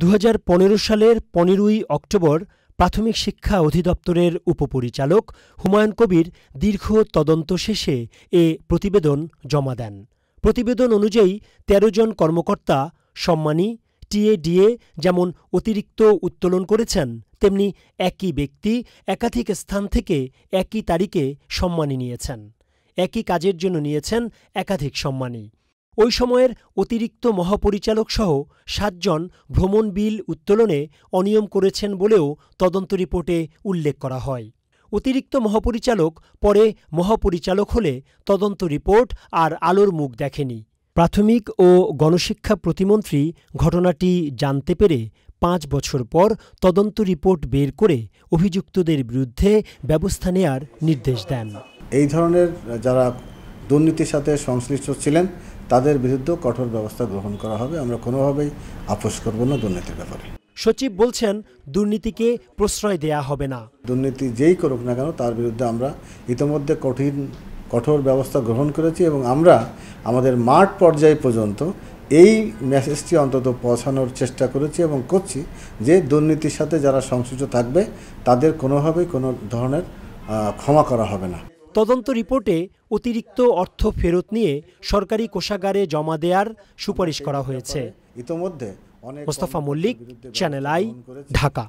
দু সালের পনেরোই অক্টোবর প্রাথমিক শিক্ষা অধিদপ্তরের উপপরিচালক হুমায়ুন কবির দীর্ঘ তদন্ত শেষে এ প্রতিবেদন জমা দেন প্রতিবেদন অনুযায়ী ১৩ জন কর্মকর্তা সম্মানী টিএডিএ যেমন অতিরিক্ত উত্তোলন করেছেন তেমনি একই ব্যক্তি একাধিক স্থান থেকে একই তারিখে সম্মানী নিয়েছেন একই কাজের জন্য নিয়েছেন একাধিক সম্মানী ওই সময়ের অতিরিক্ত মহাপরিচালকসহ সাতজন ভ্রমণ বিল উত্তোলনে অনিয়ম করেছেন বলেও তদন্ত রিপোর্টে উল্লেখ করা হয় অতিরিক্ত মহাপরিচালক পরে মহাপরিচালক হলে তদন্ত রিপোর্ট আর আলোর মুখ দেখেনি প্রাথমিক ও গণশিক্ষা প্রতিমন্ত্রী ঘটনাটি জানতে পেরে পাঁচ বছর পর তদন্ত রিপোর্ট বের করে অভিযুক্তদের বিরুদ্ধে ব্যবস্থা নেয়ার নির্দেশ দেন এই ধরনের যারা দুর্নীতির সাথে সংশ্লিষ্ট ছিলেন তাদের বিরুদ্ধেও কঠোর ব্যবস্থা গ্রহণ করা হবে আমরা কোনোভাবেই আপোষ করব না দুর্নীতির ব্যাপারে সচিব বলছেন দুর্নীতিকে প্রশ্রয় দেয়া হবে না দুর্নীতি যেই করুক না কেন তার বিরুদ্ধে আমরা ইতিমধ্যে কঠিন কঠোর ব্যবস্থা গ্রহণ করেছি এবং আমরা আমাদের মাঠ পর্যায় পর্যন্ত এই মেসেজটি অন্তত পৌঁছানোর চেষ্টা করেছি এবং করছি যে দুর্নীতির সাথে যারা সংশ্লিষ্ট থাকবে তাদের কোনোভাবেই কোনো ধরনের ক্ষমা করা হবে না তদন্ত রিপোর্টে অতিরিক্ত অর্থ ফেরত নিয়ে সরকারি কোষাগারে জমা দেওয়ার সুপারিশ করা হয়েছে ইতোমধ্যে মোস্তফা মল্লিক চ্যানেল আই ঢাকা